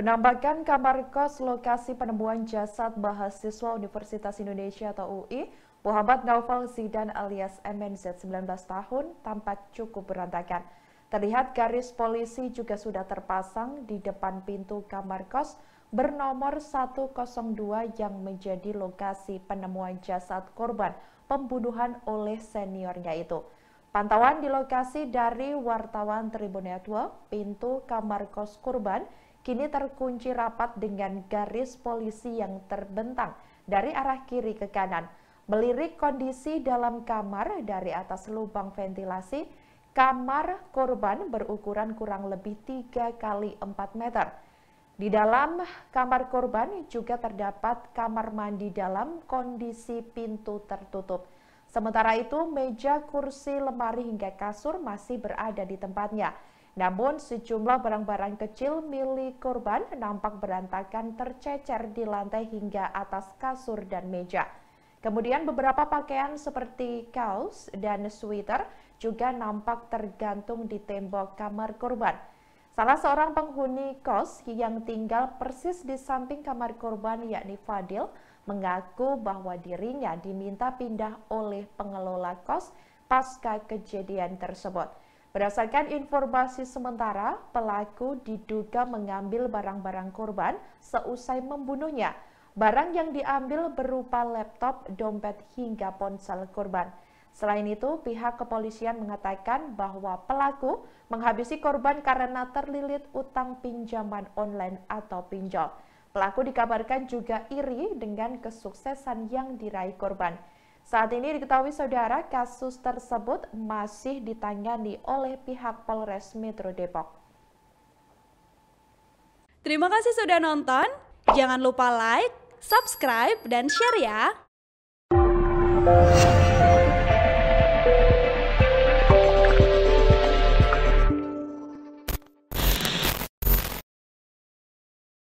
Penambakan kamar kos lokasi penemuan jasad mahasiswa Universitas Indonesia atau UI, Muhammad Naufal Zidan alias MNZ 19 tahun tampak cukup berantakan. Terlihat garis polisi juga sudah terpasang di depan pintu kamar kos bernomor 102 yang menjadi lokasi penemuan jasad korban pembunuhan oleh seniornya itu. Pantauan di lokasi dari wartawan Tribun Network, pintu kamar kos kurban kini terkunci rapat dengan garis polisi yang terbentang dari arah kiri ke kanan. Melirik kondisi dalam kamar dari atas lubang ventilasi, kamar korban berukuran kurang lebih 3 kali 4 meter. Di dalam kamar korban juga terdapat kamar mandi dalam kondisi pintu tertutup. Sementara itu, meja, kursi, lemari hingga kasur masih berada di tempatnya. Namun, sejumlah barang-barang kecil milik korban nampak berantakan tercecer di lantai hingga atas kasur dan meja. Kemudian beberapa pakaian seperti kaos dan sweater juga nampak tergantung di tembok kamar korban. Salah seorang penghuni kos yang tinggal persis di samping kamar korban yakni Fadil mengaku bahwa dirinya diminta pindah oleh pengelola kos pasca kejadian tersebut. Berdasarkan informasi sementara, pelaku diduga mengambil barang-barang korban seusai membunuhnya. Barang yang diambil berupa laptop, dompet, hingga ponsel korban. Selain itu, pihak kepolisian mengatakan bahwa pelaku menghabisi korban karena terlilit utang pinjaman online atau pinjol. Pelaku dikabarkan juga iri dengan kesuksesan yang diraih korban. Saat ini diketahui saudara kasus tersebut masih ditangani oleh pihak Polres Metro Depok. Terima kasih sudah nonton. Jangan lupa like, subscribe, dan share ya.